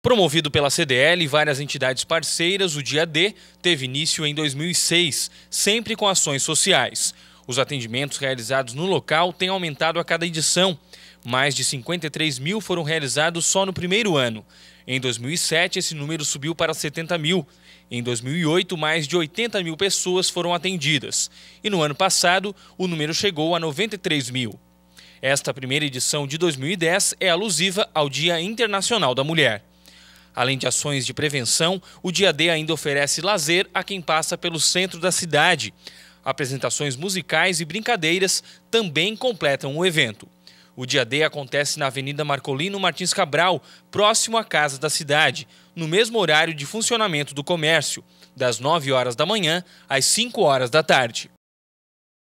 Promovido pela CDL e várias entidades parceiras, o Dia D teve início em 2006, sempre com ações sociais. Os atendimentos realizados no local têm aumentado a cada edição. Mais de 53 mil foram realizados só no primeiro ano. Em 2007, esse número subiu para 70 mil. Em 2008, mais de 80 mil pessoas foram atendidas. E no ano passado, o número chegou a 93 mil. Esta primeira edição de 2010 é alusiva ao Dia Internacional da Mulher. Além de ações de prevenção, o Dia D ainda oferece lazer a quem passa pelo centro da cidade. Apresentações musicais e brincadeiras também completam o evento. O Dia D acontece na Avenida Marcolino Martins Cabral, próximo à Casa da Cidade, no mesmo horário de funcionamento do comércio, das 9 horas da manhã às 5 horas da tarde.